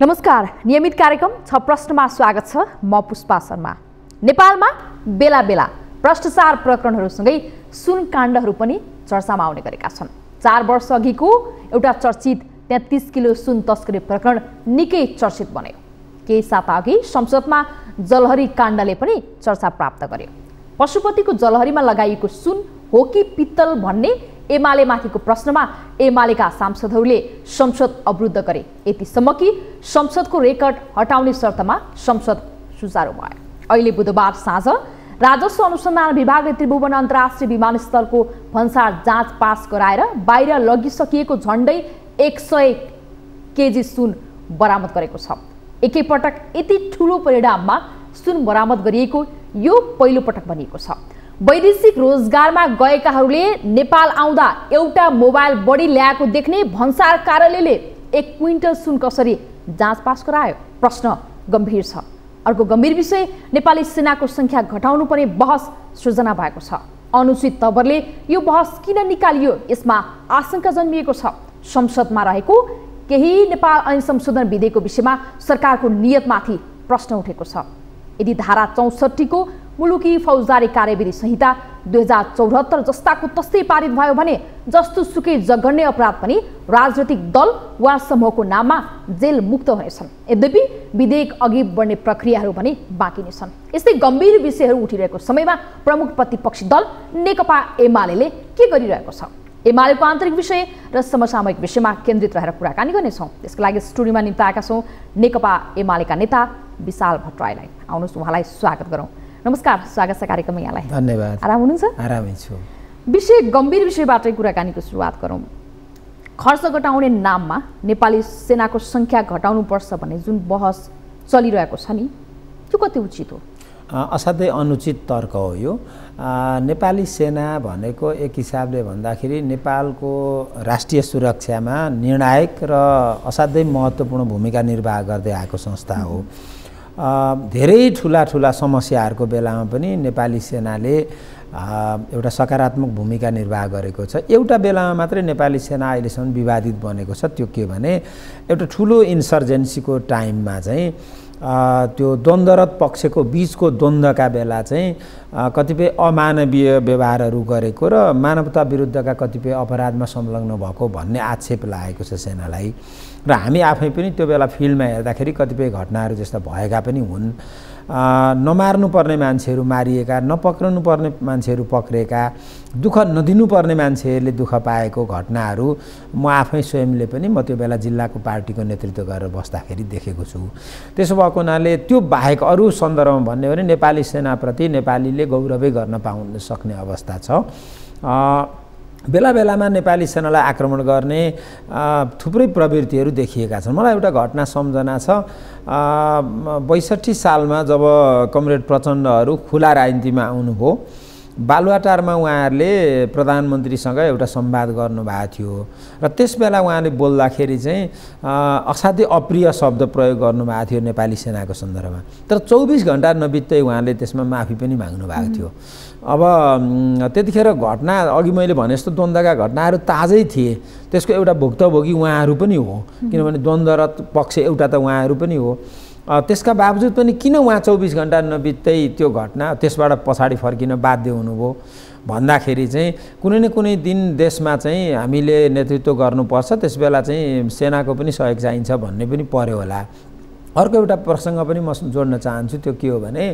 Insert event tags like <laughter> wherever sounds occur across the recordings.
नमस्कार नियमित कार्यक्रम छ प्रश्नमा स्वागत छ म पुष्पा शर्मा नेपालमा बेला बेला भ्रष्टाचार प्रकरणहरूसँगै सुन काण्डहरू पनि चर्चामा आउने गरेका छन् चार वर्ष अघिको एउटा चर्चित तेत्तिस किलो सुन तस्करी प्रकरण निकै चर्चित बन्यो केही साता अघि संसदमा जलहरी काण्डले पनि चर्चा प्राप्त गर्यो पशुपतिको जलहरीमा लगाइएको सुन हो कि पित्तल भन्ने एमाले माथिको प्रश्नमा एमालेका सांसदहरूले संसद अवरुद्ध गरे यतिसम्म कि संसदको रेकर्ड हटाउने शर्तमा संसद सुचारू भयो अहिले बुधबार साँझ राजस्व अनुसन्धान विभागले त्रिभुवन अन्तर्राष्ट्रिय विमानस्थलको भन्सार जाँच पास गराएर बाहिर लगिसकिएको झन्डै एक सय केजी सुन बरामद गरेको छ एकैपटक यति ठुलो परिणाममा सुन बरामद गरिएको यो पहिलो पटक भनिएको छ वैदेशिक रोजगारमा गएकाहरूले नेपाल आउँदा एउटा मोबाइल बढी ल्याएको देख्ने भन्सार कार्यालयले एक क्विन्टल सुन कसरी जाँच पास गरायो प्रश्न गम्भीर छ अर्को गम्भीर विषय नेपाली सेनाको सङ्ख्या पर्ने बहस सृजना भएको छ अनुचित तवरले यो बहस किन निकालियो यसमा आशंका जन्मिएको छ संसदमा रहेको केही नेपाल ऐन संशोधन विधेयकको विषयमा सरकारको नियतमाथि प्रश्न उठेको छ यदि धारा चौसठीको मुलुकी फौजदारी कार्यविधि संहिता दुई हजार चौहत्तर जस्ताको तस्तै पारित भयो भने जस्तो सुकै जघन्य अपराध पनि राजनैतिक दल वा समूहको नाममा जेल मुक्त हुनेछन् यद्यपि विधेयक अघि बढ्ने प्रक्रियाहरू भने बाँकी नै छन् यस्तै गम्भीर विषयहरू उठिरहेको समयमा प्रमुख प्रतिपक्षी दल नेकपा एमाले के गरिरहेको छ एमालेको आन्तरिक विषय र समसामयिक विषयमा केन्द्रित रहेर कुराकानी गर्नेछौँ त्यसको लागि स्टुडियोमा निम्ताएका छौँ नेकपा एमालेका नेता विशाल भट्टराईलाई आउनुहोस् उहाँलाई स्वागत गरौँ नमस्कार स्वागत छ कार्यक्रममा यहाँलाई धन्यवाद आराम हुनुहुन्छ आरामै छु विषय गम्भीर विषयबाटै कुराकानीको सुरुवात गरौँ खर्च घटाउने नाममा नेपाली सेनाको सङ्ख्या घटाउनुपर्छ भन्ने जुन बहस चलिरहेको छ नि त्यो कति उचित हो असाध्यै अनुचित तर्क हो यो नेपाली सेना भनेको एक हिसाबले भन्दाखेरि नेपालको राष्ट्रिय सुरक्षामा निर्णायक र असाध्यै महत्त्वपूर्ण भूमिका निर्वाह गर्दै आएको संस्था हो धेरै ठुला ठुला समस्याहरूको बेलामा पनि नेपाली सेनाले एउटा सकारात्मक भूमिका निर्वाह गरेको छ एउटा बेलामा मात्रै नेपाली सेना अहिलेसम्म विवादित बनेको छ त्यो के भने एउटा ठुलो इन्सर्जेन्सीको टाइममा चाहिँ त्यो द्वन्द्वरत पक्षको बिचको द्वन्द्वका बेला चाहिँ कतिपय अमानवीय व्यवहारहरू गरेको र मानवता विरुद्धका कतिपय अपराधमा संलग्न भएको भन्ने आक्षेप लागेको छ सेनालाई र हामी आफै पनि त्यो बेला फिल्डमा हेर्दाखेरि कतिपय घटनाहरू जस्ता भएका पनि हुन् नमार्नुपर्ने मान्छेहरू मारिएका नपक्रनुपर्ने मान्छेहरू पक्रेका दुःख नदिनुपर्ने मान्छेहरूले दुःख पाएको घटनाहरू म आफै स्वयंले पनि म त्यो बेला जिल्लाको पार्टीको नेतृत्व गरेर बस्दाखेरि देखेको छु त्यसो भएको हुनाले त्यो बाहेक अरू सन्दर्भमा भन्यो भने नेपाली सेनाप्रति नेपालीले गौरवै गर्न पाउन सक्ने अवस्था छ बेला बेलामा नेपाली सेनालाई आक्रमण गर्ने थुप्रै प्रवृत्तिहरू देखिएका छन् मलाई एउटा घटना सम्झना छ बैसठी सालमा जब कमरेड प्रचण्डहरू खुला राजनीतिमा आउनुभयो बालुवाटारमा उहाँहरूले प्रधानमन्त्रीसँग एउटा संवाद गर्नुभएको थियो र त्यस बेला उहाँले बोल्दाखेरि चाहिँ असाध्यै अप्रिय शब्द प्रयोग गर्नुभएको थियो नेपाली सेनाको सन्दर्भमा तर चौबिस घन्टा नबित्दै उहाँले त्यसमा माफी पनि माग्नु भएको थियो अब त्यतिखेर घटना अघि मैले भने जस्तो द्वन्द्वका घटनाहरू ताजै थिए त्यसको एउटा भुक्तभोगी उहाँहरू पनि हो किनभने द्वन्द्वरत पक्ष एउटा त उहाँहरू पनि हो त्यसका बावजुद पनि किन उहाँ चौबिस घन्टा नबित्दै त्यो घटना त्यसबाट पछाडि फर्किन बाध्य हुनुभयो भन्दाखेरि चाहिँ कुनै न कुनै दिन देशमा चाहिँ हामीले नेतृत्व गर्नुपर्छ त्यस बेला चाहिँ सेनाको पनि सहयोग चाहिन्छ भन्ने पनि पर्यो होला अर्को एउटा प्रसङ्ग पनि म जोड्न चाहन्छु त्यो के हो भने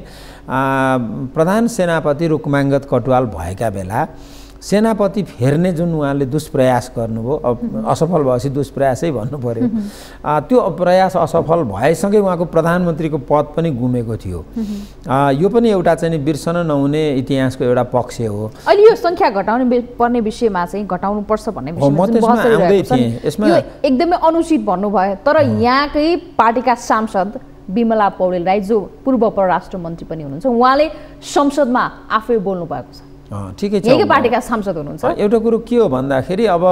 प्रधान सेनापति रुकमाङ्गत कटुवाल भएका बेला सेनापति फेर्ने जुन उहाँले दुष्प्रयास गर्नुभयो असफल भएपछि दुष्प्रयासै भन्नु पऱ्यो त्यो प्रयास असफल भएसँगै उहाँको प्रधानमन्त्रीको पद पनि गुमेको थियो यो पनि एउटा चाहिँ बिर्सन नहुने इतिहासको एउटा पक्ष हो अहिले यो सङ्ख्या घटाउनु पर्ने विषयमा चाहिँ घटाउनु पर्छ भन्ने यसमा एकदमै अनुचित भन्नुभयो तर यहाँकै पार्टीका सांसद विमला पौडेल राई जो पूर्व परराष्ट्र मन्त्री पनि हुनुहुन्छ उहाँले संसदमा आफै बोल्नु भएको छ ठिकै छ पार्टीका सांसद हुनुहुन्छ एउटा कुरो के हो भन्दाखेरि अब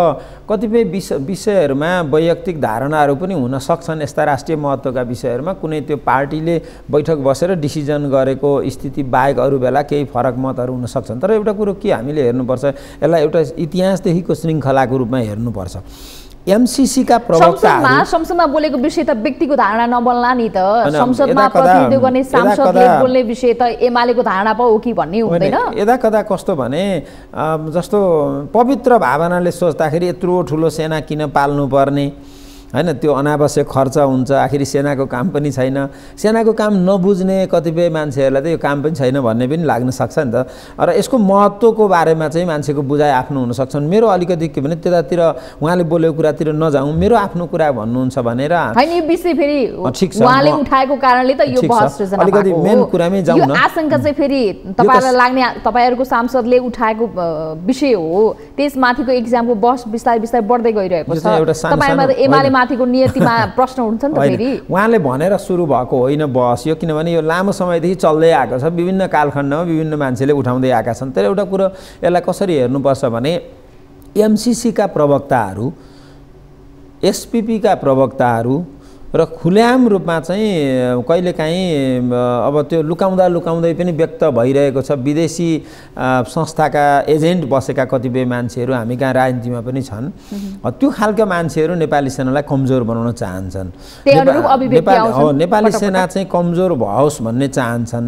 कतिपय विषय विषयहरूमा वैयक्तिक धारणाहरू पनि हुन सक्छन् यस्ता राष्ट्रिय महत्त्वका विषयहरूमा कुनै त्यो पार्टीले बैठक बसेर डिसिजन गरेको स्थिति बाहेक अरू बेला केही फरक मतहरू हुन सक्छन् तर एउटा कुरो के हामीले हेर्नुपर्छ यसलाई एउटा इतिहासदेखिको श्रृङ्खलाको रूपमा हेर्नुपर्छ एमसिसीका प्रवक्ता संसदमा बोलेको विषय त व्यक्तिको धारणा नबोल्ला नि त संसदमा प्रतिनिधित्व गर्ने सांसदले बोल्ने विषय त एमालेको धारणा पो हो कि भन्ने हुँदैन यदा कदा कस्तो भने जस्तो पवित्र भावनाले सोच्दाखेरि यत्रो ठुलो सेना किन पाल्नुपर्ने होइन त्यो अनावश्यक खर्च हुन्छ आखिर सेनाको काम पनि छैन सेनाको काम नबुझ्ने कतिपय मान्छेहरूलाई त यो काम पनि छैन भन्ने पनि लाग्न सक्छ नि त र यसको महत्त्वको बारेमा चाहिँ मान्छेको बुझाइ आफ्नो हुनसक्छन् मेरो अलिकति के भने त्यतातिर उहाँले बोलेको कुरातिर नजाउँ मेरो आफ्नो कुरा भन्नुहुन्छ भनेर ठिक छ अलिकति मेन कुरामै जाउँ न आशंका चाहिँ फेरि तपाईँलाई लाग्ने तपाईँहरूको सांसदले उठाएको विषय हो त्यसमाथिको एक्जामको बस बिस्तारै बिस्तारै बढ्दै गइरहेको छ माथिको नियतिमा <laughs> प्रश्न हुन्छ नि त फेरि उहाँले भनेर सुरु भएको होइन बस यो किनभने यो लामो समयदेखि चल्दै आएको छ विभिन्न कालखण्डमा विभिन्न मान्छेले उठाउँदै आएका छन् तर एउटा कुरो यसलाई कसरी हेर्नुपर्छ भने एमसिसीका प्रवक्ताहरू एसपिपीका प्रवक्ताहरू र खुल्याम रूपमा चाहिँ कहिलेकाहीँ अब त्यो लुकाउँदा लुकाउँदै पनि व्यक्त भइरहेको छ विदेशी संस्थाका एजेन्ट बसेका कतिपय मान्छेहरू हामी कहाँ राजनीतिमा पनि छन् त्यो खालका मान्छेहरू नेपाली सेनालाई कमजोर बनाउन चाहन्छन् नेपाली सेना चाहिँ कमजोर भओस् भन्ने चाहन्छन्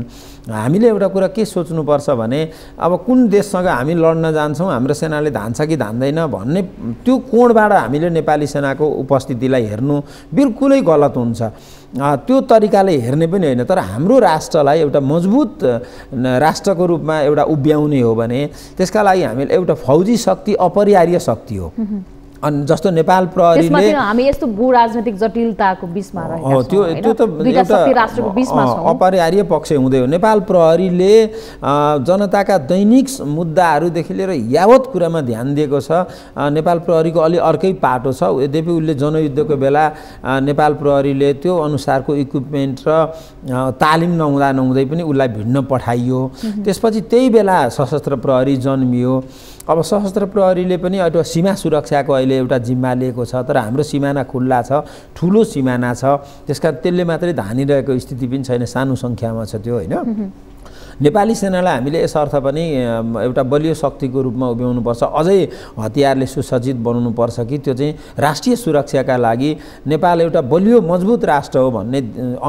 हामीले एउटा कुरा के सोच्नुपर्छ भने अब कुन देशसँग हामी लड्न जान्छौँ हाम्रो सेनाले धान्छ कि धान्दैन भन्ने त्यो कोणबाट हामीले नेपाली सेनाको उपस्थितिलाई हेर्नु बिल्कुलै गलत हुन्छ त्यो तरिकाले हेर्ने पनि होइन तर हाम्रो राष्ट्रलाई एउटा मजबुत राष्ट्रको रूपमा एउटा उभ्याउने हो भने त्यसका लागि हामीले एउटा फौजी शक्ति अपरिहार्य शक्ति हो अनि जस्तो नेपाल प्रहरीले हामी यस्तो भू राजनैतिक जटिलताको बिचमा त्यो त्यो त एउटा अपरिहार्य पक्ष हुँदै हो नेपाल प्रहरीले जनताका दैनिक मुद्दाहरूदेखि लिएर यावत कुरामा ध्यान दिएको छ नेपाल प्रहरीको अलि अर्कै पाटो छ यद्यपि उसले जनयुद्धको बेला नेपाल प्रहरीले त्यो अनुसारको इक्विपमेन्ट र तालिम नहुँदा नहुँदै पनि उसलाई भिड्न पठाइयो त्यसपछि त्यही बेला सशस्त्र प्रहरी जन्मियो अब सशस्त्र प्रहरीले पनि एउटा सीमा सुरक्षाको अहिले एउटा जिम्मा लिएको छ तर हाम्रो सिमाना खुल्ला छ ठुलो सिमाना छ त्यसका त्यसले मात्रै धानिरहेको स्थिति पनि छैन सानो सङ्ख्यामा छ त्यो होइन नेपाली सेनालाई हामीले यसर्थ पनि एउटा बलियो शक्तिको रूपमा उभ्याउनुपर्छ अझै हतियारले सुसज्जित बनाउनुपर्छ कि त्यो चाहिँ राष्ट्रिय सुरक्षाका लागि नेपाल एउटा बलियो मजबुत राष्ट्र हो भन्ने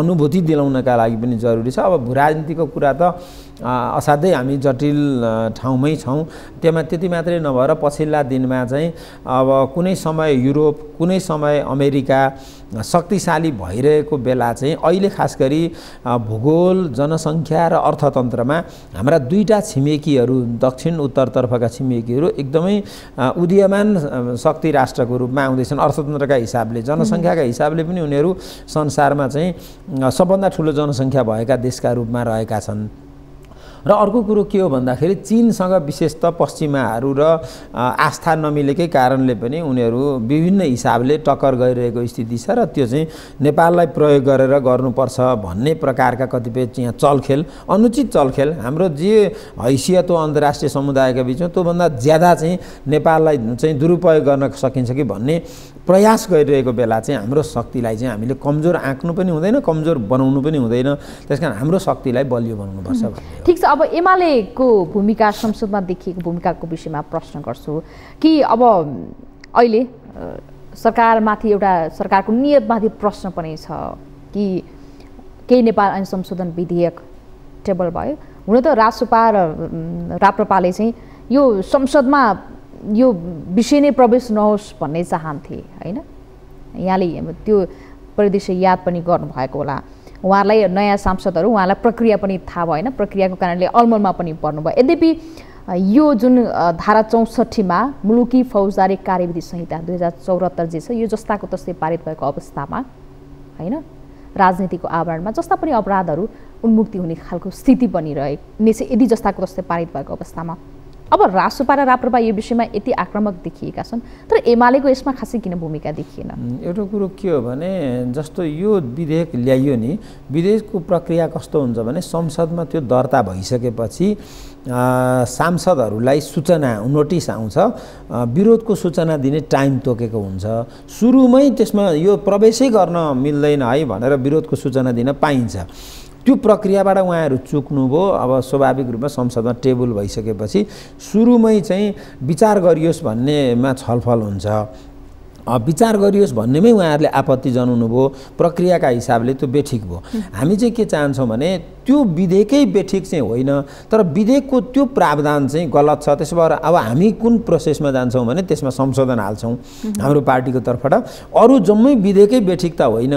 अनुभूति दिलाउनका लागि पनि जरुरी छ अब राजनीतिको कुरा त असाध्यै हामी जटिल ठाउँमै छौँ त्यहाँ त्यति मात्रै नभएर पछिल्ला दिनमा चाहिँ अब कुनै समय युरोप कुनै समय अमेरिका शक्तिशाली भइरहेको बेला चाहिँ अहिले खास गरी भूगोल जनसङ्ख्या र अर्थतन्त्रमा हाम्रा दुईवटा छिमेकीहरू दक्षिण उत्तरतर्फका छिमेकीहरू एकदमै उदीयमान शक्ति राष्ट्रको रूपमा आउँदैछन् अर्थतन्त्रका हिसाबले जनसङ्ख्याका हिसाबले पनि उनीहरू संसारमा चाहिँ सबभन्दा ठुलो जनसङ्ख्या भएका देशका रूपमा रहेका छन् र अर्को कुरो के हो भन्दाखेरि चिनसँग विशेष त पश्चिमाहरू र आस्था नमिलेकै कारणले पनि उनीहरू विभिन्न हिसाबले टक्कर गरिरहेको स्थिति छ र त्यो चाहिँ नेपाललाई प्रयोग गरेर गर्नुपर्छ भन्ने प्रकारका कतिपय यहाँ चलखेल अनुचित चलखेल हाम्रो जे हैसियत हो अन्तर्राष्ट्रिय समुदायका बिचमा त्योभन्दा ज्यादा चाहिँ नेपाललाई चाहिँ दुरुपयोग गर्न सकिन्छ कि भन्ने प्रयास गरिरहेको बेला चाहिँ हाम्रो शक्तिलाई चाहिँ हामीले कमजोर आँक्नु पनि हुँदैन कमजोर बनाउनु पनि हुँदैन त्यस कारण हाम्रो शक्तिलाई बलियो बनाउनुपर्छ ठिक छ अब एमालेको भूमिका संसदमा देखिएको भूमिकाको विषयमा प्रश्न गर्छु कि अब अहिले सरकारमाथि एउटा सरकारको नियतमाथि प्रश्न पनि छ कि केही नेपाल ऐन संशोधन विधेयक टेबल भयो हुन त राजसुपा र राप्रपाले चाहिँ यो संसदमा यो विषय नै प्रवेश नहोस् भन्ने चाहन्थे होइन यहाँले त्यो परिदृश्य याद पनि गर्नुभएको होला उहाँलाई नयाँ सांसदहरू उहाँलाई प्रक्रिया पनि थाहा भएन प्रक्रियाको कारणले अलमलमा पनि पर्नुभयो यद्यपि यो जुन धारा चौसठीमा मुलुकी फौजदारी कार्यविधि संहिता दुई हजार चौहत्तर जे छ यो जस्ताको तस्तै पारित भएको अवस्थामा होइन राजनीतिको आवरणमा जस्ता पनि अपराधहरू उन्मुक्ति हुने खालको स्थिति बनिरहे यदि जस्ताको तस्तै पारित भएको अवस्थामा अब रासोपा र राप्रपा यो विषयमा यति आक्रमक देखिएका छन् तर एमालेको यसमा खासै किन भूमिका देखिएन एउटा कुरो के हो भने जस्तो यो विधेयक ल्याइयो नि विधेयकको प्रक्रिया कस्तो हुन्छ भने संसदमा त्यो दर्ता भइसकेपछि सांसदहरूलाई सूचना नोटिस आउँछ विरोधको सूचना दिने टाइम तोकेको हुन्छ सुरुमै त्यसमा यो प्रवेशै गर्न मिल्दैन है भनेर विरोधको सूचना दिन पाइन्छ त्यो प्रक्रियाबाट उहाँहरू चुक्नुभयो अब स्वाभाविक रूपमा संसदमा टेबल भइसकेपछि सुरुमै चाहिँ विचार गरियोस् भन्नेमा छलफल हुन्छ विचार गरियोस् भन्नेमै उहाँहरूले आपत्ति जनाउनु भयो प्रक्रियाका हिसाबले त्यो बेठिक भयो हामी चाहिँ के चाहन्छौँ भने त्यो विधेयकै बेठिक चाहिँ होइन तर विधेयकको त्यो प्रावधान चाहिँ गलत छ त्यसो भएर अब हामी कुन प्रोसेसमा जान्छौँ भने त्यसमा संशोधन हाल्छौँ हाम्रो पार्टीको तर्फबाट अरू जम्मै विधेयकै बेठिक त होइन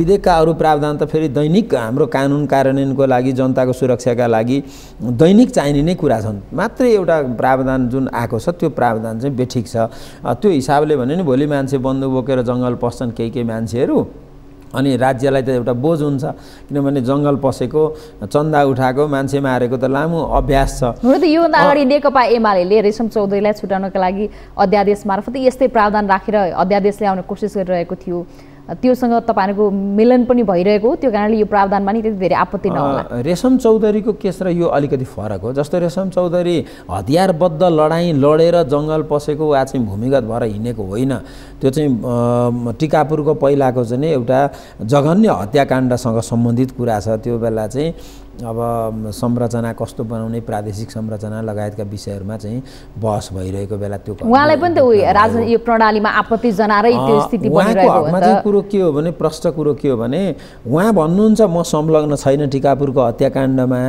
विधेयकका अरू प्रावधान त फेरि दैनिक हाम्रो कानुन कार्यान्वयनको लागि जनताको सुरक्षाका लागि दैनिक चाहिने नै कुरा छन् मात्रै एउटा प्रावधान जुन आएको छ त्यो प्रावधान चाहिँ बेठिक छ त्यो हिसाबले भने नि भोलि मान्छे बन्दु बोकेर जङ्गल पस्छन् केही केही मान्छेहरू अनि राज्यलाई त एउटा बोझ हुन्छ किनभने जङ्गल पसेको चन्दा उठाएको मान्छे मारेको त लामो अभ्यास छ हुन त योभन्दा अगाडि नेकपा एमाले रेशम चौधरीलाई छुटाउनको लागि अध्यादेश मार्फत यस्तै प्रावधान राखेर अध्यादेश ल्याउने कोसिस गरिरहेको थियो त्योसँग तपाईँहरूको मिलन पनि भइरहेको त्यो कारणले यो प्रावधानमा नि त्यति धेरै आपत्ति नहोला रेशम चौधरीको केस र यो अलिकति फरक हो जस्तो रेशम चौधरी हतियारबद्ध लडाइँ लडेर जङ्गल पसेको वा चाहिँ भूमिगत भएर हिँडेको होइन त्यो चाहिँ टिकापुरको पहिलाको चाहिँ एउटा जघन्य हत्याकाण्डसँग सम्बन्धित कुरा छ त्यो बेला चाहिँ अब संरचना कस्तो बनाउने प्रादेशिक संरचना लगायतका विषयहरूमा चाहिँ बहस भइरहेको बेला त्यो उहाँलाई पनि त यो प्रणालीमा आपत्ति जनाएरै त्यो स्थिति उहाँको हकमा चाहिँ कुरो के हो भने प्रष्ट कुरो के हो भने उहाँ भन्नुहुन्छ म संलग्न छैन टिकापुरको हत्याकाण्डमा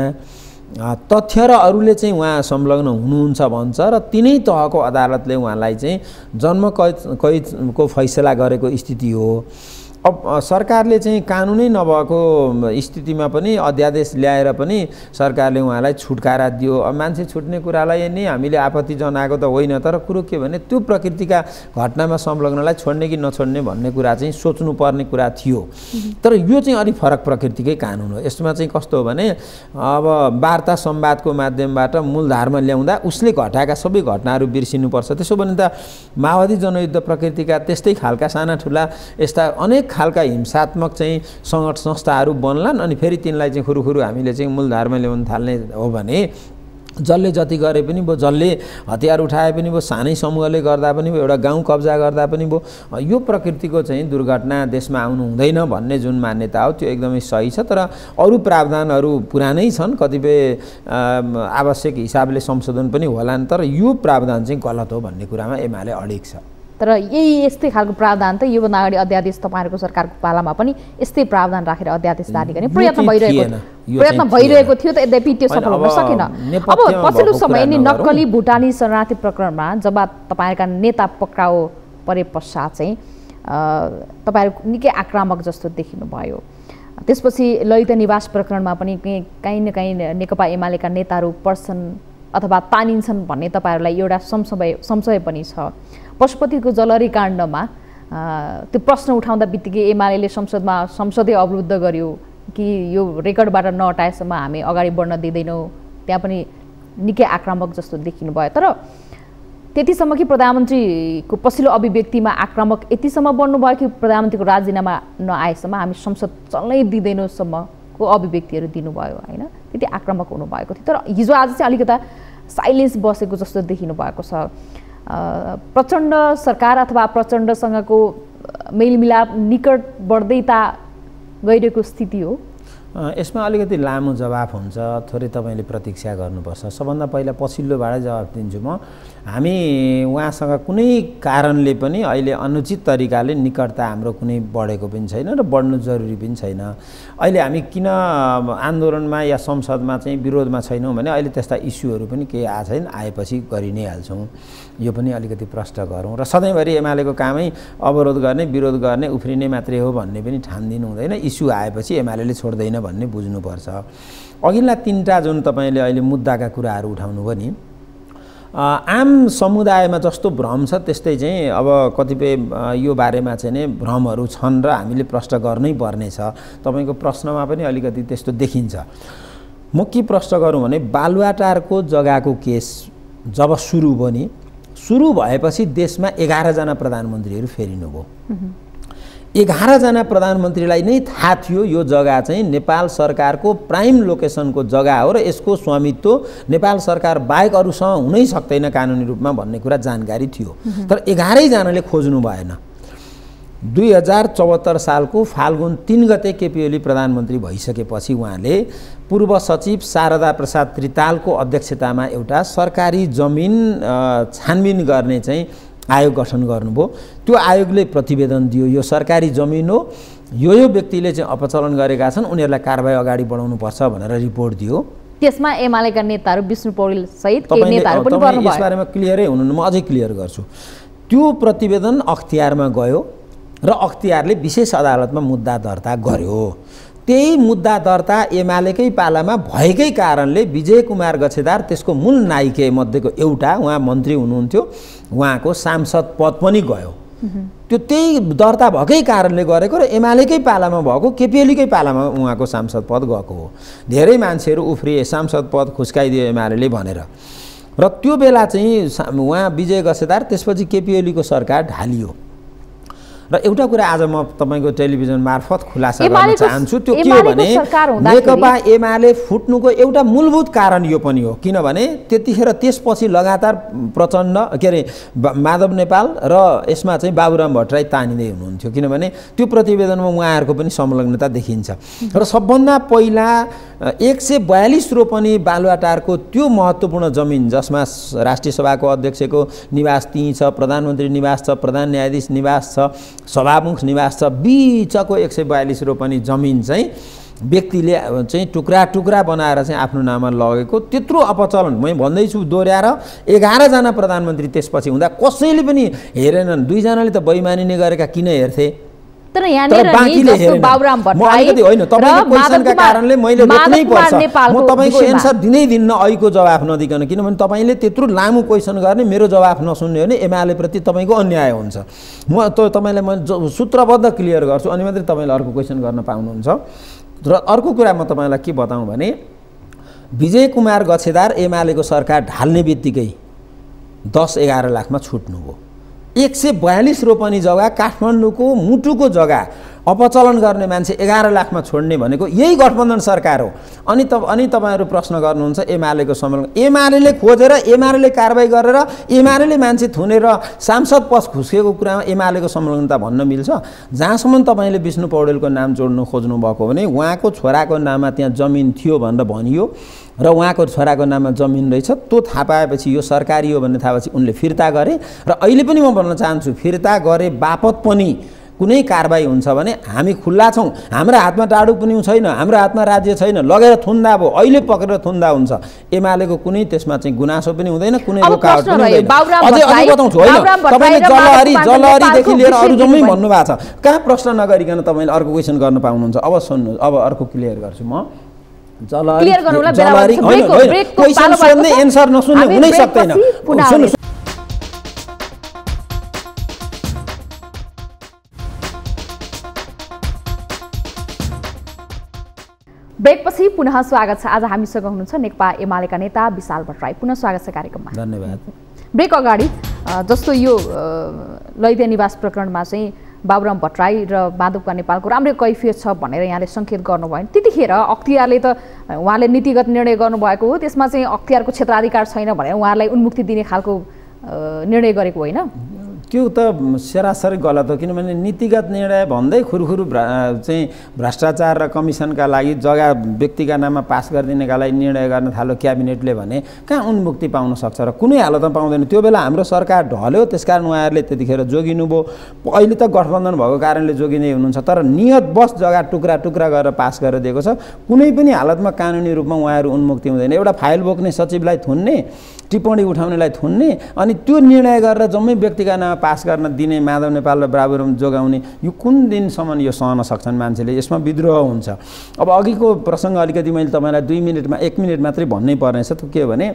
तथ्य र अरूले चाहिँ उहाँ संलग्न हुनुहुन्छ भन्छ र तिनै तहको अदालतले उहाँलाई चाहिँ जन्म कैद कैदको फैसला गरेको स्थिति हो अब सरकारले चाहिँ कानुनै नभएको स्थितिमा पनि अध्यादेश ल्याएर पनि सरकारले उहाँलाई छुटकारा दियो अब मान्छे छुट्ने कुरालाई नै हामीले आपत्ति जनाएको त होइन तर कुरो के भने त्यो प्रकृतिका घटनामा संलग्नलाई छोड्ने कि नछोड्ने भन्ने कुरा चाहिँ सोच्नुपर्ने कुरा थियो तर यो चाहिँ अलिक फरक प्रकृतिकै कानुन हो यसमा चाहिँ कस्तो हो भने अब वार्ता सम्वादको माध्यमबाट मूलधारमा ल्याउँदा उसले घटाएका सबै घटनाहरू बिर्सिनुपर्छ त्यसो भने त माओवादी जनयुद्ध प्रकृतिका त्यस्तै खालका साना ठुला यस्ता अनेक खालका हिंसात्मक चाहिँ सङ्गठ संस्थाहरू बन्लान् अनि फेरि तिनलाई चाहिँ खुरुखुरु हामीले चाहिँ मूलधारमा ल्याउन थाल्ने हो भने जसले जति गरे पनि भयो जसले हतियार उठाए पनि भयो सानै समूहले गर्दा पनि भयो एउटा गाउँ कब्जा गर्दा पनि भयो यो प्रकृतिको चाहिँ दुर्घटना देशमा आउनु हुँदैन भन्ने जुन मान्यता हो त्यो एकदमै सही छ तर अरू प्रावधानहरू पुरानै छन् कतिपय आवश्यक हिसाबले संशोधन पनि होलान् तर यो प्रावधान चाहिँ गलत हो भन्ने कुरामा एमाले अडिक छ तर यही यस्तै खालको प्रावधान त योभन्दा अगाडि अध्यादेश तपाईँहरूको सरकारको पालामा पनि यस्तै प्रावधान राखेर अध्यादेश जारी गर्ने प्रयत्न भइरहेको प्रयत्न भइरहेको थियो त यद्यपि त्यो सफल हुन सकेन अब पछिल्लो समय नि नक्कली भुटानी शरणार्थी प्रकरणमा जब तपाईँहरूका नेता पक्राउ परे पश्चात चाहिँ तपाईँहरू निकै आक्रामक जस्तो देखिनुभयो त्यसपछि ललित निवास प्रकरणमा पनि काहीँ न काहीँ नेकपा एमालेका नेताहरू पर्छन् अथवा तानिन्छन् भन्ने तपाईँहरूलाई एउटा संशय संशय पनि छ पशुपतिको जलरी काण्डमा त्यो प्रश्न उठाउँदा बित्तिकै एमाले संसदमा संसदै अवरुद्ध गर्यो कि यो रेकर्डबाट नहटाएसम्म हामी अगाडि बढ्न दिँदैनौँ त्यहाँ पनि निकै आक्रामक जस्तो देखिनु भयो तर त्यतिसम्म कि प्रधानमन्त्रीको पछिल्लो अभिव्यक्तिमा आक्रामक यतिसम्म बढ्नुभयो कि प्रधानमन्त्रीको राजीनामा नआएसम्म हामी संसद चल्नै दिँदैनौँसम्मको अभिव्यक्तिहरू दिनुभयो होइन त्यति आक्रामक हुनुभएको थियो तर हिजो आज चाहिँ अलिकता साइलेन्स बसेको जस्तो देखिनु भएको छ प्रचण्ड सरकार अथवा प्रचण्डसँगको मेलमिलाप निकट बढ्दैता गइरहेको स्थिति हो यसमा अलिकति लामो जवाफ हुन्छ थोरै तपाईँले प्रतीक्षा गर्नुपर्छ सबभन्दा पहिला पछिल्लोबाटै जवाफ दिन्छु म हामी उहाँसँग कुनै कारणले पनि अहिले अनुचित तरिकाले निकटता हाम्रो कुनै बढेको पनि छैन र बढ्नु जरुरी पनि छैन अहिले हामी किन आन्दोलनमा या संसदमा चाहिँ विरोधमा छैनौँ भने अहिले त्यस्ता इस्युहरू पनि केही आएको छैन आएपछि गरि नै हाल्छौँ यो पनि अलिकति प्रष्ट गरौँ र सधैँभरि एमालेको कामै अवरोध गर्ने विरोध गर्ने उफ्रिने मात्रै हो भन्ने पनि ठानिदिनु हुँदैन इस्यु आएपछि एमाले छोड्दैन भन्ने बुझ्नुपर्छ अघिल्ला तिनवटा जुन तपाईँले अहिले मुद्दाका कुराहरू उठाउनुभयो नि आम समुदायमा जस्तो भ्रम छ त्यस्तै चाहिँ अब कतिपय यो बारेमा चाहिँ नै भ्रमहरू छन् र हामीले प्रश्न गर्नै पर्नेछ तपाईँको प्रश्नमा पनि अलिकति त्यस्तो देखिन्छ म के प्रश्न गरौँ भने बालुवाटारको जग्गाको केस जब सुरु बने सुरु भएपछि देशमा एघारजना प्रधानमन्त्रीहरू फेरिनुभयो एघारजना प्रधानमन्त्रीलाई नै थाहा थियो यो जग्गा चाहिँ नेपाल सरकारको प्राइम लोकेसनको जग्गा हो र यसको स्वामित्व नेपाल सरकार बाहेक अरूसँग हुनै सक्दैन कानुनी रूपमा भन्ने कुरा जानकारी थियो तर एघारैजनाले खोज्नु भएन दुई हजार चौहत्तर सालको फाल्गुन तिन गते केपी ओली प्रधानमन्त्री भइसकेपछि उहाँले पूर्व सचिव शारदा प्रसाद त्रितालको अध्यक्षतामा एउटा सरकारी जमिन छानबिन गर्ने चाहिँ आयोग गठन गर्नुभयो त्यो आयोगले प्रतिवेदन दियो यो सरकारी जमिन हो यो यो व्यक्तिले चाहिँ अपचलन गरेका छन् उनीहरूलाई कारवाही अगाडि बढाउनुपर्छ भनेर रिपोर्ट दियो त्यसमा एमालेका नेताहरू विष्णु पौडेल सहित यसबारेमा क्लियरै हुनु म अझै क्लियर गर्छु त्यो प्रतिवेदन अख्तियारमा गयो र अख्तियारले विशेष अदालतमा मुद्दा दर्ता गर्यो त्यही मुद्दा दर्ता एमालेकै पालामा भएकै कारणले विजय कुमार गछेदार त्यसको मूल नायिके मध्येको एउटा उहाँ मन्त्री हुनुहुन्थ्यो उहाँको सांसद पद पनि गयो त्यो त्यही दर्ता भएकै कारणले गरेको र एमालेकै पालामा भएको केपिएलीकै पालामा उहाँको सांसद पद गएको हो धेरै मान्छेहरू उफ्रिए सांसद पद खुस्काइदियो एमाले भनेर र त्यो बेला चाहिँ उहाँ विजय गछेदार त्यसपछि केपिएलीको सरकार ढालियो र एउटा कुरा आज म तपाईँको टेलिभिजन मार्फत खुलासा गर्न चाहन्छु त्यो के हो भने नेकपा एमाले फुट्नुको एउटा मूलभूत कारण यो पनि हो किनभने त्यतिखेर त्यसपछि लगातार प्रचण्ड के अरे माधव नेपाल र यसमा चाहिँ बाबुराम भट्टराई तानिँदै हुनुहुन्थ्यो किनभने त्यो प्रतिवेदनमा उहाँहरूको पनि संलग्नता देखिन्छ र सबभन्दा पहिला एक सय बयालिस रोपनी बालुवाटारको त्यो महत्त्वपूर्ण जमिन जसमा राष्ट्रिय सभाको अध्यक्षको निवास त्यहीँ छ प्रधानमन्त्री निवास छ प्रधान न्यायाधीश निवास छ सभामुख निवास छ बिचको एक सय बयालिस रोपनी जमिन चाहिँ व्यक्तिले चाहिँ टुक्रा टुक्रा बनाएर चाहिँ आफ्नो नाममा लगेको त्यत्रो अपचलन मै भन्दैछु दोहोऱ्याएर एघारजना प्रधानमन्त्री त्यसपछि हुँदा कसैले पनि हेरेनन् दुईजनाले त बैमानिने गरेका किन हेर्थे तर यहाँनिर बाबुराम भट्टराई म तपाईँको एन्सर दिनै दिन्न अहिलेको जवाफ नदिकन किनभने तपाईँले त्यत्रो लामो क्वेसन गर्ने मेरो जवाफ नसुन्ने हो भने एमालेप्रति तपाईँको अन्याय हुन्छ म तपाईँलाई म सूत्रबद्ध क्लियर गर्छु अनि मात्रै तपाईँले अर्को क्वेसन गर्न पाउनुहुन्छ र अर्को कुरा म तपाईँलाई के बताउँ भने विजय कुमार गछेदार एमालेको सरकार ढाल्ने बित्तिकै दस एघार लाखमा छुट्नुभयो एक सय बयालिस रोपनी जग्गा काठमाडौँको मुटुको जग्गा अपचलन गर्ने मान्छे एघार लाखमा छोड्ने भनेको यही गठबन्धन सरकार हो अनि त अनि तपाईँहरू प्रश्न गर्नुहुन्छ एमालेको सम्मेलन एमाले खोजेर एमाले कारवाही गरेर एमाले मान्छे थुनेर सांसद पस खुस्किएको कुरामा एमालेको सम्मेलन त भन्न मिल्छ जहाँसम्म तपाईँले विष्णु पौडेलको नाम जोड्नु खोज्नुभएको भने उहाँको छोराको नाममा त्यहाँ जमिन थियो भनेर भनियो र उहाँको छोराको नाममा जमिन रहेछ त्यो थाहा पाएपछि यो सरकारी हो भन्ने थाहा पाएपछि उनले फिर्ता गरे र अहिले पनि म भन्न चाहन्छु फिर्ता गरे बापत पनि कुनै कारवाही हुन्छ भने हामी खुल्ला छौँ हाम्रो हातमा टाढो पनि छैन हाम्रो हातमा राज्य छैन लगेर थुन्दा भयो अहिले पक्रेर थुन्दा हुन्छ एमालेको कुनै त्यसमा चाहिँ गुनासो पनि हुँदैन कुनै रोकावट पनि अझै अझै बताउँछु होइन तपाईँले जलहरी जलहरीदेखि लिएर अरू जम्मै भन्नुभएको छ कहाँ प्रश्न नगरिकन तपाईँले अर्को क्वेसन गर्न पाउनुहुन्छ अब सुन्नु अब अर्को क्लियर गर्छु म जलहरी जलहरी होइन क्वेसन सुन्ने एन्सर नसुन्ने हुनै सक्दैन ब्रेकपछि पुनः स्वागत छ आज हामीसँग हुनुहुन्छ नेकपा एमालेका नेता विशाल भट्टराई पुनः स्वागत छ कार्यक्रममा धन्यवाद ब्रेक अगाडि जस्तो यो लैदिया निवास प्रकरणमा चाहिँ बाबुराम भट्टराई र माधवका नेपालको राम्रै कैफियत छ भनेर यहाँले सङ्केत गर्नुभयो भने त्यतिखेर अख्तियारले त उहाँले नीतिगत निर्णय गर्नुभएको हो त्यसमा चाहिँ अख्तियारको क्षेत्राधिकार छैन भनेर उहाँलाई उन्मुक्ति दिने खालको निर्णय गरेको होइन त्यो त सरासरी गलत हो किनभने नीतिगत निर्णय भन्दै खुरखुरु चाहिँ भ्रष्टाचार र कमिसनका लागि जग्गा व्यक्तिका नाममा पास गरिदिनेका लागि निर्णय गर्न थाल्यो क्याबिनेटले भने कहाँ उन्मुक्ति पाउन सक्छ र कुनै हालतमा पाउँदैन त्यो बेला हाम्रो सरकार ढल्यो त्यसकारण उहाँहरूले त्यतिखेर जोगिनुभयो अहिले त गठबन्धन भएको कारणले जोगिँदै हुनुहुन्छ तर नियत बस जग्गा टुक्रा टुक्रा गरेर पास गरेर दिएको छ कुनै पनि हालतमा कानुनी रूपमा उहाँहरू उन्मुक्ति हुँदैन एउटा फाइल बोक्ने सचिवलाई थुन्ने टिप्पणी उठाउनेलाई थुन्ने अनि त्यो निर्णय गरेर जम्मै व्यक्तिका नाम पास गर्न दिने माधव नेपाल र बराबरमा जोगाउने यो कुन दिनसम्म यो सहन सक्छन् मान्छेले यसमा विद्रोह हुन्छ अब अघिको प्रसङ्ग अलिकति मैले तपाईँलाई दुई मिनटमा एक मिनट मात्रै भन्नै पर्नेछ त के भने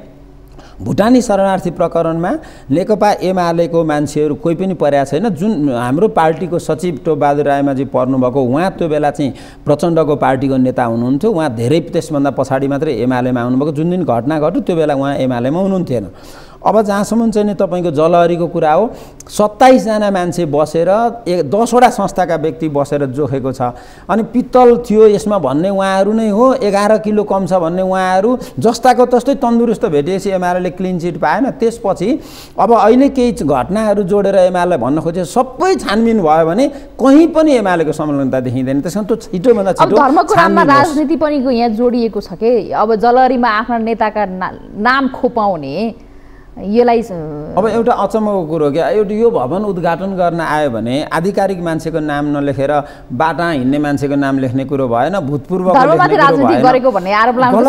भुटानी शरणार्थी प्रकरणमा नेकपा एमालेको मान्छेहरू कोही पनि परेको छैन जुन हाम्रो पार्टीको सचिव टोबहादुर रायमाझी पर्नुभएको उहाँ त्यो बेला चाहिँ प्रचण्डको पार्टीको नेता हुनुहुन्थ्यो उहाँ धेरै त्यसभन्दा पछाडि मात्रै एमालेमा आउनुभएको जुन दिन घटना घट्यो त्यो बेला उहाँ एमालेमा हुनुहुन्थेन अब जहाँसम्म चाहिँ नि तपाईँको जलहरीको कुरा हो सत्ताइसजना मान्छे बसेर ए दसवटा संस्थाका व्यक्ति बसेर जोखेको छ अनि पित्तल थियो यसमा भन्ने उहाँहरू नै हो एघार किलो कम छ भन्ने उहाँहरू जस्ताको तस्तै तन्दुरुस्त भेटेपछि एमाले क्लिन चिट पाएन त्यसपछि अब अहिले केही घटनाहरू जोडेर एमाले भन्न खोजे सबै छानबिन भयो भने कहीँ पनि एमालेको संलग्नता देखिँदैन त्यस कारण त्यो छिटोभन्दा छिटो धर्मको राजनीति पनि यहाँ जोडिएको छ कि अब जलहरीमा आफ्ना नेताका नाम खोपाउने यसलाई अब एउटा अचम्मको कुरो क्या एउटा यो भवन उद्घाटन गर्न आयो भने आधिकारिक मान्छेको नाम नलेखेर बाटा हिँड्ने मान्छेको नाम लेख्ने कुरो भएन भूतपूर्व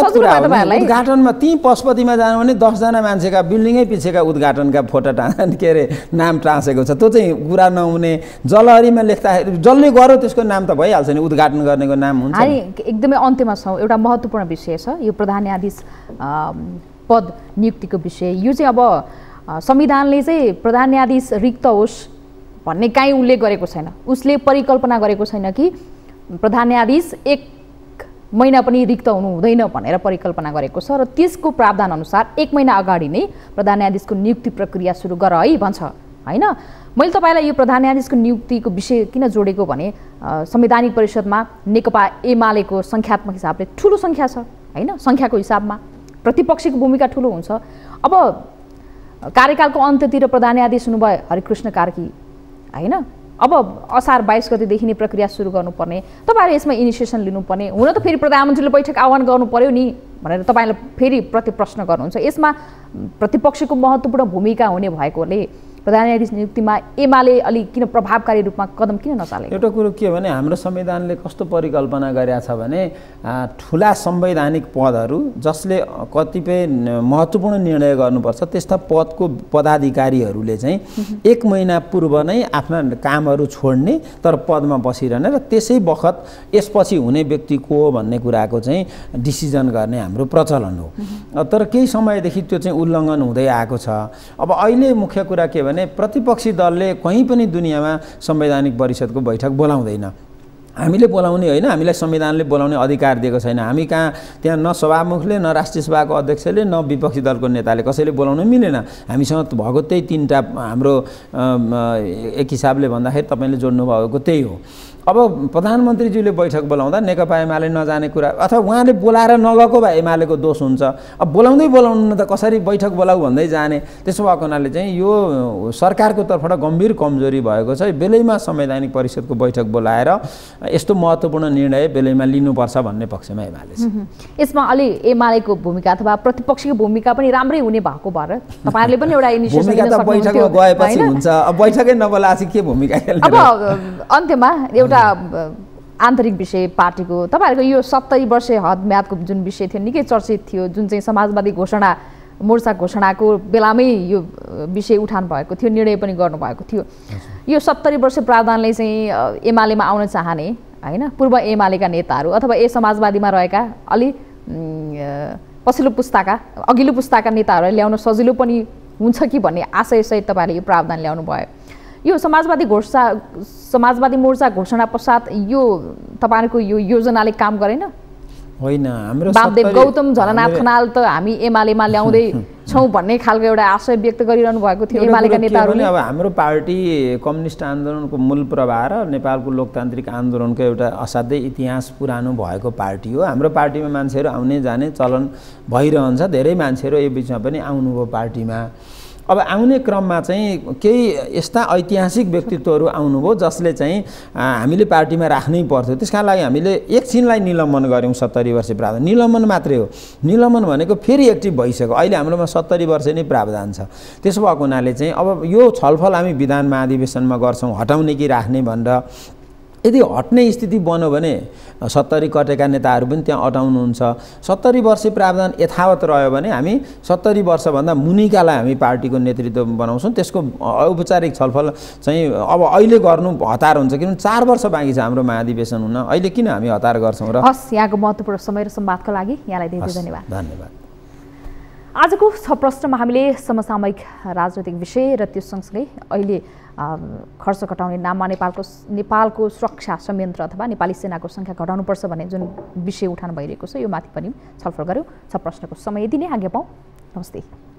उद्घाटनमा ती पशुपतिमा जानु भने दसजना मान्छेका बिल्डिङै पछिका उद्घाटनका फोटो टाँ के अरे नाम टाँसेको छ त्यो चाहिँ कुरा नहुने जलहरीमा लेख्दाखेरि जसले गर्यो त्यसको नाम त भइहाल्छ नि उद्घाटन गर्नेको नाम हुन्छ एकदमै अन्त्यमा छौँ एउटा महत्त्वपूर्ण विषय छ यो प्रधान न्यायाधीश पद नियुक्तिको विषय यो चाहिँ अब संविधानले चाहिँ प्रधान न्यायाधीश रिक्त होस् भन्ने काहीँ उल्लेख गरेको छैन उसले परिकल्पना गरेको छैन कि प्रधान न्यायाधीश एक महिना पनि रिक्त हुनु हुँदैन भनेर परिकल्पना गरेको छ र त्यसको प्रावधान अनुसार एक महिना अगाडि नै प्रधान न्यायाधीशको नियुक्ति प्रक्रिया सुरु गर है भन्छ होइन मैले तपाईँलाई यो प्रधान न्यायाधीशको नियुक्तिको विषय किन जोडेको भने संवैधानिक परिषदमा नेकपा एमालेको सङ्ख्यात्मक हिसाबले ठुलो सङ्ख्या छ होइन सङ्ख्याको हिसाबमा प्रतिपक्षीको भूमिका ठुलो हुन्छ अब कार्यकालको अन्त्यतिर प्रधान आदेश हुनुभयो हरिकृष्ण कार्की होइन अब असार बाइस गतिदेखि नै प्रक्रिया सुरु गर्नुपर्ने तपाईँहरू यसमा इनिसिएसन लिनुपर्ने हुन त फेरि प्रधानमन्त्रीले बैठक आह्वान गर्नु पर्यो नि भनेर तपाईँले फेरि प्रति प्रश्न गर्नुहुन्छ यसमा प्रतिपक्षको महत्त्वपूर्ण भूमिका हुने भएकोले प्रधान न्यायाधीश नियुक्तिमा एमाले अलि किन प्रभावकारी रूपमा कदम किन नचाले एउटा कुरो के हो भने हाम्रो संविधानले कस्तो परिकल्पना गरेका छ भने ठुला संवैधानिक पदहरू जसले कतिपय महत्त्वपूर्ण निर्णय गर्नुपर्छ त्यस्ता पदको पदाधिकारीहरूले चाहिँ एक महिना पूर्व नै आफ्ना कामहरू छोड्ने तर पदमा बसिरहने र त्यसै बखत यसपछि हुने व्यक्ति को हो भन्ने कुराको चाहिँ डिसिजन गर्ने हाम्रो प्रचलन हो तर केही समयदेखि त्यो चाहिँ उल्लङ्घन हुँदै आएको छ अब अहिले मुख्य कुरा के भने भने प्रतिपक्षी दलले कहीँ पनि दुनियाँमा संवैधानिक परिषदको बैठक बोलाउँदैन हामीले बोलाउने होइन हामीलाई संविधानले बोलाउने अधिकार दिएको छैन हामी कहाँ त्यहाँ न सभामुखले न राष्ट्रिय सभाको अध्यक्षले न विपक्षी दलको नेताले कसैले बोलाउनु मिलेन हामीसँग भएको त्यही तिनवटा हाम्रो एक हिसाबले भन्दाखेरि तपाईँले जोड्नु भएको त्यही हो अब प्रधानमन्त्रीज्यूले बैठक बोलाउँदा नेकपा एमाले नजाने कुरा अथवा उहाँले बोलाएर नगएको भए एमालेको दोष हुन्छ अब बोलाउँदै बोलाउनु त कसरी बैठक बोलाऊ भन्दै जाने त्यसो भएको हुनाले चाहिँ यो सरकारको तर्फबाट गम्भीर कमजोरी भएको छ बेलैमा संवैधानिक परिषदको बैठक बोलाएर यस्तो महत्त्वपूर्ण निर्णय बेलैमा लिनुपर्छ भन्ने पक्षमा एमाले छ यसमा अलि एमालेको भूमिका अथवा प्रतिपक्षको भूमिका पनि राम्रै हुने भएको भएर तपाईँहरूले पनि एउटा त बैठकमा गएपछि हुन्छ अब बैठकै नबोलाएपछि के भूमिका अब अन्त्यमा एउटा एउटा आन्तरिक विषय पार्टीको तपाईँहरूको यो सत्तरी वर्ष हदम्यादको जुन विषय थियो निकै चर्चित थियो जुन चाहिँ समाजवादी घोषणा मोर्चा घोषणाको बेलामै यो विषय उठान भएको थियो निर्णय पनि गर्नुभएको थियो यो सत्तरी वर्ष प्रावधानले चाहिँ एमालेमा आउन चाहने होइन पूर्व एमालेका नेताहरू अथवा ए समाजवादीमा रहेका अलि पछिल्लो पुस्ताका अघिल्लो पुस्ताका नेताहरूलाई ल्याउन सजिलो पनि हुन्छ कि भन्ने आशयसहित तपाईँहरूले यो प्रावधान ल्याउनु भयो यो समाजवादी घोषणा समाजवादी मोर्चा घोषणा पश्चात यो तपाईँहरूको यो योजनाले काम गरेन होइन हाम्रो बापदेव गौतम झलनाथ खनाल त हामी एमालेमा ल्याउँदै <laughs> छौँ भन्ने खालको एउटा आशय व्यक्त गरिरहनु भएको थियो एमालेका नेताहरूले अब हाम्रो पार्टी कम्युनिस्ट आन्दोलनको मूल प्रभाव र नेपालको लोकतान्त्रिक आन्दोलनको एउटा असाध्यै इतिहास पुरानो भएको पार्टी हो हाम्रो पार्टीमा मान्छेहरू आउने जाने चलन भइरहन्छ धेरै मान्छेहरू यो बिचमा पनि आउनुभयो पार्टीमा अब आउने क्रममा चाहिँ केही यस्ता ऐतिहासिक व्यक्तित्वहरू आउनुभयो जसले चाहिँ हामीले पार्टीमा राख्नै पर्थ्यो त्यसका लागि हामीले एकछिनलाई निलम्बन गऱ्यौँ सत्तरी वर्ष प्रावधान निलम्बन मात्रै हो निलम्बन भनेको फेरि एक्टिभ भइसक्यो अहिले हाम्रोमा सत्तरी वर्ष नै प्रावधान छ त्यसो भएको हुनाले चाहिँ अब यो छलफल हामी विधान महाधिवेशनमा गर्छौँ हटाउने कि राख्ने भनेर यदि हट्ने स्थिति बन्यो भने सत्तरी कटेका नेताहरू पनि त्यहाँ अटाउनुहुन्छ सत्तरी वर्ष प्रावधान यथावत रह्यो भने हामी सत्तरी वर्षभन्दा मुनिकालाई हामी पार्टीको नेतृत्व बनाउँछौँ त्यसको औपचारिक छलफल चाहिँ अब अहिले गर्नु हतार हुन्छ किनभने चार वर्ष बाँकी छ हाम्रो महाधिवेशन हुन अहिले किन हामी हतार गर्छौँ र हस् यहाँको महत्त्वपूर्ण समय र संवादको लागि यहाँलाई धेरै धन्यवाद धन्यवाद आजको छ प्रश्नमा हामीले समसामयिक राजनैतिक विषय र त्यो सँगसँगै अहिले खर्च घटाउने नाममा नेपालको नेपालको सुरक्षा संयन्त्र अथवा नेपाली सेनाको सङ्ख्या घटाउनुपर्छ भन्ने जुन विषय उठान भइरहेको छ यो माथि पनि छलफल गऱ्यौँ छ प्रश्नको समय यति नै आज्ञा पाउँ नमस्ते